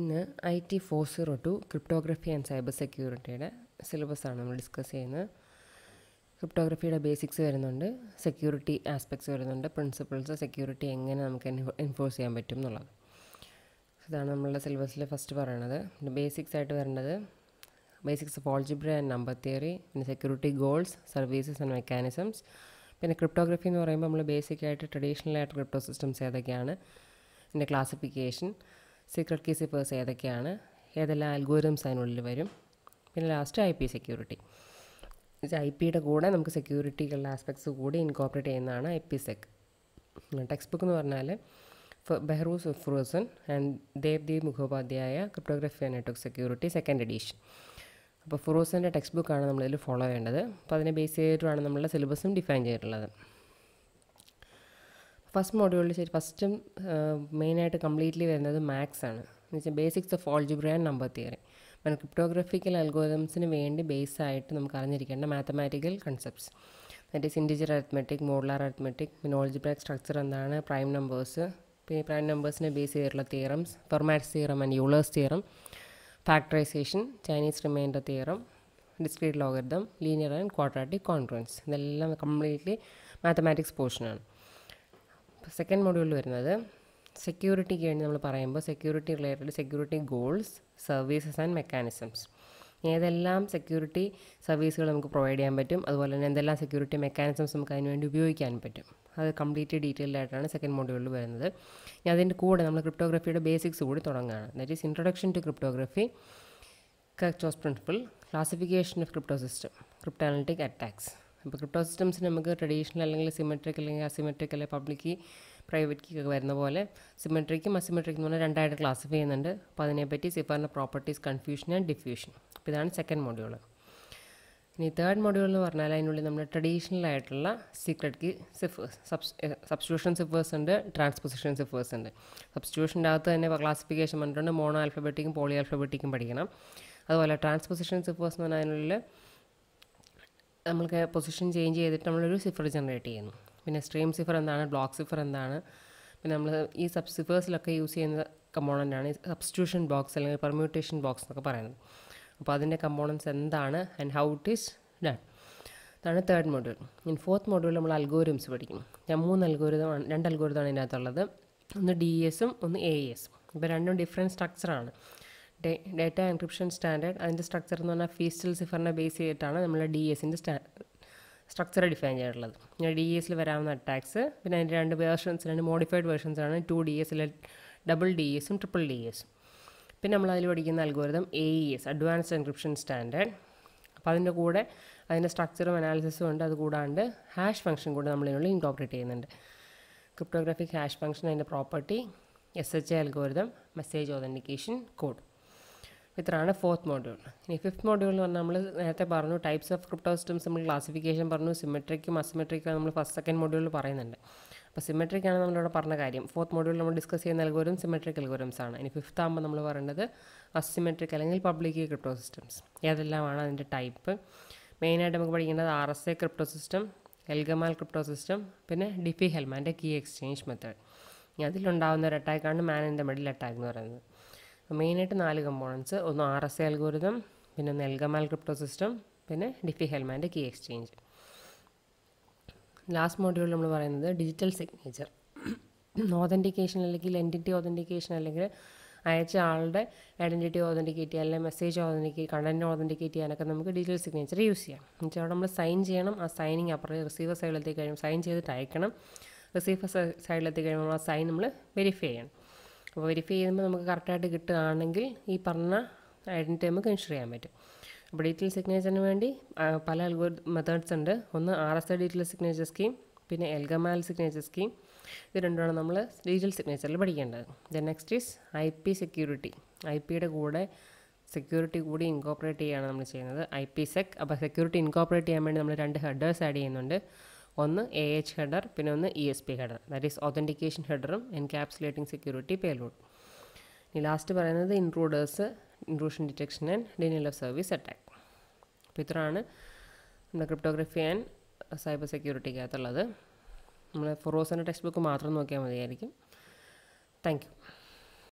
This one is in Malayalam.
ഇന്ന് I T four zero two cryptography and cyber സെക്യൂരിറ്റിയുടെ സിലബസാണ് നമ്മൾ ഡിസ്കസ് ചെയ്യുന്നത് ക്രിപ്റ്റോഗ്രഫിയുടെ ബേസിക്സ് വരുന്നുണ്ട് സെക്യൂരിറ്റി ആസ്പെക്ട്സ് വരുന്നുണ്ട് പ്രിൻസിപ്പിൾസ് സെക്യൂരിറ്റി എങ്ങനെ നമുക്ക് എൻഫോഴ്സ് ചെയ്യാൻ പറ്റും എന്നുള്ളത് അതാണ് നമ്മളുടെ സിലബസിൽ ഫസ്റ്റ് പറയണത് പിന്നെ ബേസിക്സ് ആയിട്ട് വരേണ്ടത് basics of algebra and number theory പിന്നെ security goals services and mechanisms പിന്നെ ക്രിപ്റ്റോഗ്രഫി എന്ന് പറയുമ്പോൾ നമ്മൾ ബേസിക് ആയിട്ട് ട്രഡീഷണൽ ആയിട്ട് ക്രിപ്റ്റോ സിസ്റ്റംസ് ഏതൊക്കെയാണ് പിന്നെ ക്ലാസിഫിക്കേഷൻ സീക്രട്ട് കീ പേഴ്സ് ഏതൊക്കെയാണ് ഏതെല്ലാം അൽഗോരംസ് അതിനുള്ളിൽ വരും പിന്നെ last I P security I പിയുടെ കൂടെ നമുക്ക് സെക്യൂരിറ്റിക്കുള്ള ആസ്പെക്ട്സ് കൂടി ഇൻകോപ്പറേറ്റ് ചെയ്യുന്നതാണ് I P sec text book എന്ന് പറഞ്ഞാൽ Behrouz Forouzan and Debdeep Mukhopadhyay cryptography and network security second edition അപ്പോൾ ഫുറൂസിൻ്റെ ടെക്സ്റ്റ് ബുക്കാണ് നമ്മളിതിൽ ഫോളോ ചെയ്യേണ്ടത് അപ്പോൾ അതിനെ ബേസ് ചെയ്തിട്ടാണ് നമ്മളുടെ സിലബസും ഡിഫൈൻ ചെയ്തിട്ടുള്ളത് ഫസ്റ്റ് മോഡ്യൂളിൽ ശരി ഫസ്റ്റും മെയിനായിട്ട് കംപ്ലീറ്റ്ലി വരുന്നത് മാത്സ് ആണ് എന്ന് വെച്ചാൽ basics of algebra and number theory പിന്നെ ക്രിപ്റ്റോഗ്രഫിക്കൽ അൽഗോരിതംസിന് വേണ്ടി ബേസ് ആയിട്ട് നമുക്ക് അറിഞ്ഞിരിക്കേണ്ട mathematical concepts is integer arithmetic modular arithmetic പിന്നെ ഓൾജിബ്രാക് സ്ട്രക്ചർ എന്താണ് പ്രൈം നമ്പേഴ്സ് പിന്നെ പ്രൈം നമ്പേഴ്സിനെ ബേസ് ചെയ്തിട്ടുള്ള theorems Fermat's theorem and Euler's theorem factorization Chinese remainder theorem discrete logarithm linear and quadratic congruence ഇതെല്ലാം കംപ്ലീറ്റ്ലി മാത്തമാറ്റിക്സ് പോർഷനാണ് സെക്കൻഡ് മൊഡ്യൂളിൽ വരുന്നത് സെക്യൂരിറ്റിക്ക് വേണ്ടി നമ്മൾ പറയുമ്പോൾ security related security goals services and mechanisms ഏതെല്ലാം സെക്യൂരിറ്റി സർവീസുകൾ നമുക്ക് പ്രൊവൈഡ് ചെയ്യാൻ പറ്റും അതുപോലെ തന്നെ എന്തെല്ലാം സെക്യൂരിറ്റി മെക്കാനിസംസ് നമുക്ക് അതിനുവേണ്ടി ഉപയോഗിക്കാൻ പറ്റും അത് കംപ്ലീറ്റ് ഡീറ്റെയിൽഡ് ആയിട്ടാണ് സെക്കൻഡ് മോഡ്യൂളിൽ വരുന്നത് ഞാൻ അതിൻ്റെ കൂടെ നമ്മൾ ക്രിപ്റ്റോഗ്രഫിയുടെ ബേസിക്സ് കൂടി തുടങ്ങുകയാണ് that is introduction to cryptography കച്ചോസ് principle classification of crypto system analytic attacks അപ്പോൾ ക്രിപ്റ്റോ സിസ്റ്റംസിന് നമുക്ക് ട്രഡീഷണൽ അല്ലെങ്കിൽ സിമെട്രിക് അല്ലെങ്കിൽ അസിമെട്രിക് അല്ലെങ്കിൽ പബ്ലിക് പ്രൈവറ്റ് കീ ഒക്കെ വരുന്ന പോലെ സിമെട്രിക്കും അസിമെട്രിക്കും എന്ന് പറഞ്ഞാൽ രണ്ടായിട്ട് ക്ലാസിഫൈ ചെയ്യുന്നുണ്ട് അപ്പോൾ അതിനെപ്പറ്റി സിഫറിൻ്റെ പ്രോപ്പർട്ടീസ് കൺഫ്യൂഷൻ ആൻഡ് ഡിഫ്യൂഷൻ അപ്പോൾ ഇതാണ് സെക്കൻഡ് മോഡ്യൂൾ ഇനി തേർഡ് മോഡ്യൂൾ എന്ന് പറഞ്ഞാൽ അതിനുള്ളിൽ നമ്മൾ ട്രഡീഷണൽ ആയിട്ടുള്ള സീക്രട്ട് കീ സിഫ് സബ്സ്റ്റിറ്റ്യൂഷൻ സിഫേഴ്സ് ഉണ്ട് ട്രാൻസ്പൊസിഷൻ സിഫേഴ്സ് ഉണ്ട് സബ്സ്റ്റ്യൂഷൻ്റെ അകത്ത് തന്നെ ക്ലാസിഫിക്കേഷൻ പറഞ്ഞിട്ടുണ്ട് മോണോ ആൽഫബറ്റിക്കും പോളി ആൽഫബറ്റിക്കും പഠിക്കണം അതുപോലെ ട്രാൻസ്പൊസിഷൻ സിഫേഴ്സ് എന്ന് പറഞ്ഞാൽ അതിനുള്ളിൽ നമ്മൾക്ക് പൊസിഷൻ ചേഞ്ച് ചെയ്തിട്ട് നമ്മളൊരു സിഫർ ജനറേറ്റ് ചെയ്യുന്നു പിന്നെ സ്ട്രീം സിഫർ എന്താണ് ബ്ലോക്ക് സിഫർ എന്താണ് പിന്നെ നമ്മൾ ഈ സബ് സിഫേഴ്സിലൊക്കെ യൂസ് ചെയ്യുന്ന കമ്പോണൻ്റാണ് ഈ സബ്സ്റ്റിറ്റ്യൂഷൻ ബോക്സ് അല്ലെങ്കിൽ പെർമ്യൂട്ടേഷൻ ബോക്സ് എന്നൊക്കെ പറയുന്നത് അപ്പോൾ അതിൻ്റെ കമ്പോണൻസ് എന്താണ് and how it is done അതാണ് third module in fourth module നമ്മൾ അൽഗോരിതംസ് പഠിക്കും ഞാൻ മൂന്ന് അൽഗോരിതമാണ് രണ്ട് അൽഗോരിതമാണ് ഇതിനകത്തുള്ളത് ഒന്ന് ഡി എസും e ഒന്ന് എ എസും e ഇപ്പോൾ രണ്ടും ഡിഫറെൻറ്റ് സ്ട്രക്ചറാണ് ഡേറ്റ എൻക്രിപ്ഷൻ സ്റ്റാൻഡേർഡ് അതിൻ്റെ സ്ട്രക്ചർ എന്ന് പറഞ്ഞാൽ ഫീസ്റ്റൽ സിഫറിനെ ബേസ് ചെയ്തിട്ടാണ് നമ്മൾ ഡി എസിൻ്റെ സ്റ്റാ സ്ട്രക്ചർ ഡിഫൈൻ ചെയ്തിട്ടുള്ളത് പിന്നെ ഡി എസിൽ വരാവുന്ന അറ്റാക്സ് പിന്നെ അതിൻ്റെ രണ്ട് വേർഷൻസ് രണ്ട് മോഡിഫൈഡ് വേർഷൻസ് ആണ് ടു ഡി എസിലെ ഡബിൾ ഡി എസും ട്രിപ്പിൾ ഡി എസും പിന്നെ നമ്മൾ അതിൽ പഠിക്കുന്ന algorithm A E S advanced encryption standard അപ്പോൾ അതിൻ്റെ കൂടെ അതിൻ്റെ സ്ട്രക്ചറും അനാലിസിസും ഉണ്ട് അതുകൂടാണ്ട് ഹാഷ് ഫംഗ്ഷൻ കൂടെ നമ്മളതിനുള്ളിൽ ഇൻകോപ്പറേറ്റ് ചെയ്യുന്നുണ്ട് ക്രിപ്റ്റോഗ്രാഫിക് ഹാഷ് ഫംഗ്ഷൻ അതിൻ്റെ property S H A algorithm message authentication code ഇത്രയാണ് ഫോർത്ത് മോഡ്യൂൾ ഇനി ഫിഫ്ത്ത് മോഡ്യൂൾ എന്ന് പറഞ്ഞാൽ നമ്മൾ നേരത്തെ പറഞ്ഞു ടൈപ്സ് ഓഫ് ക്രിപ്റ്റോ സിസ്റ്റംസ് നമ്മൾ ക്ലാസിഫിക്കേഷൻ പറഞ്ഞു സിമെട്രിക്കും അസിമെട്രിക്കും നമ്മൾ ഫസ്റ്റ് സെക്കൻഡ് മോഡ്യൂളിൽ പറയുന്നുണ്ട് അപ്പോൾ സിമെട്രിക്കാണ് നമ്മളിവിടെ പറഞ്ഞ കാര്യം ഫോർത്ത് മോഡ്യൂൾ നമ്മൾ ഡിസ്കസ് ചെയ്യുന്ന അൽഗോരം സിമെട്രിക് അൽഗോരംസ് ആണ് ഇനി ഫിഫ്ത്ത് ആകുമ്പോൾ നമ്മൾ പറയുന്നത് അസിമെട്രിക് അല്ലെങ്കിൽ പബ്ലിക് ക്രിപ്റ്റോ സിസ്റ്റംസ് ഏതെല്ലാമാണ് അതിൻ്റെ ടൈപ്പ് മെയിനായിട്ട് നമുക്ക് പഠിക്കേണ്ടത് R S A crypto system ElGamal crypto system പിന്നെ ഡിഫി ഹെൽമാൻ്റെ കീ എക്സ്ചേഞ്ച് മെത്തേഡ് അതിലുണ്ടാകുന്ന ഒരു അറ്റാക്കാണ് man in the middle attack എന്ന് പറയുന്നത് മെയിനായിട്ട് നാല് കമ്പോണൻസ് ഒന്ന് ആർ എസ് എ അൽഗോരിതം പിന്നെ ഒന്ന് എൽഗമാൽ ക്രിപ്റ്റോ സിസ്റ്റം പിന്നെ ഡിഫി ഹെൽമാൻ്റെ കീ എക്സ്ചേഞ്ച് ലാസ്റ്റ് മോഡ്യൂൾ നമ്മൾ പറയുന്നത് ഡിജിറ്റൽ സിഗ്നേച്ചർ ഓതൻറ്റിക്കേഷൻ അല്ലെങ്കിൽ എൻറ്റിറ്റി ഓതൻറ്റിക്കേഷൻ അല്ലെങ്കിൽ അയച്ച ആളുടെ ഐഡൻറ്റിറ്റി ഓതൻറ്റിക്കേറ്റ് ചെയ്യുക അല്ലെങ്കിൽ മെസ്സേജ് ഓതൻറ്റിക്കേറ്റ് കണ്ടൻറ്റ് ഓതൻറ്റിക്കേറ്റ് ചെയ്യാനൊക്കെ നമുക്ക് ഡിജിറ്റൽ സിഗ്നേച്ചർ യൂസ് ചെയ്യാം എന്നുവെച്ചാൽ അവിടെ നമ്മൾ സൈൻ ചെയ്യണം ആ സൈനിങ് അപ്പുറം റിസീവർ സൈഡിലെത്തി കഴിയുമ്പോൾ സൈൻ ചെയ്തിട്ട് അയക്കണം റിസീവർ സൈഡിലെത്തി കഴിയുമ്പോൾ ആ സൈൻ നമ്മൾ വെരിഫൈ ചെയ്യണം അപ്പോൾ വെരിഫൈ ചെയ്യുമ്പോൾ നമുക്ക് കറക്റ്റായിട്ട് കിട്ടുകയാണെങ്കിൽ ഈ പറഞ്ഞ ഐഡൻറ്റി നമുക്ക് ഇൻഷുർ ചെയ്യാൻ പറ്റും അപ്പോൾ ഡീറ്റെയിൽ സിഗ്നേച്ചറിന് വേണ്ടി പല അൽഗോ മെത്തേഡ്സ് ഉണ്ട് ഒന്ന് R S A digital signature scheme പിന്നെ എൽഗമാൽ സിഗ്നേച്ചർ സ്കീം ഇത് രണ്ടുമാണ് നമ്മൾ ഡീറ്റെയിൽ സിഗ്നേച്ചറിൽ പഠിക്കേണ്ടത് then next is I P security I പിയുടെ കൂടെ സെക്യൂരിറ്റി കൂടി ഇൻകോപ്പറേറ്റ് ചെയ്യുകയാണ് നമ്മൾ ചെയ്യുന്നത് ഐ പി സെക് അപ്പോൾ സെക്യൂരിറ്റി ഇൻകോപ്പറേറ്റ് ചെയ്യാൻ വേണ്ടി നമ്മൾ രണ്ട് ഹെഡേഴ്സ് ആഡ് ചെയ്യുന്നുണ്ട് ഒന്ന് എ എച്ച് ഹെഡർ പിന്നെ ഒന്ന് E S P header that is authentication ഹെഡറും എൻകാപ്സുലേറ്റിംഗ് സെക്യൂരിറ്റി പേലോഡ് ഇനി ലാസ്റ്റ് പറയുന്നത് intruders intrusion detection and denial of service attack അപ്പോൾ ഇത്രയാണ് നമ്മുടെ ക്രിപ്റ്റോഗ്രഫി ആൻഡ് സൈബർ സെക്യൂരിറ്റിക്കകത്തുള്ളത് നമ്മൾ ഫൊറോസൻ്റെ ടെക്സ്റ്റ് ബുക്ക് മാത്രം നോക്കിയാൽ മതിയായിരിക്കും താങ്ക് യു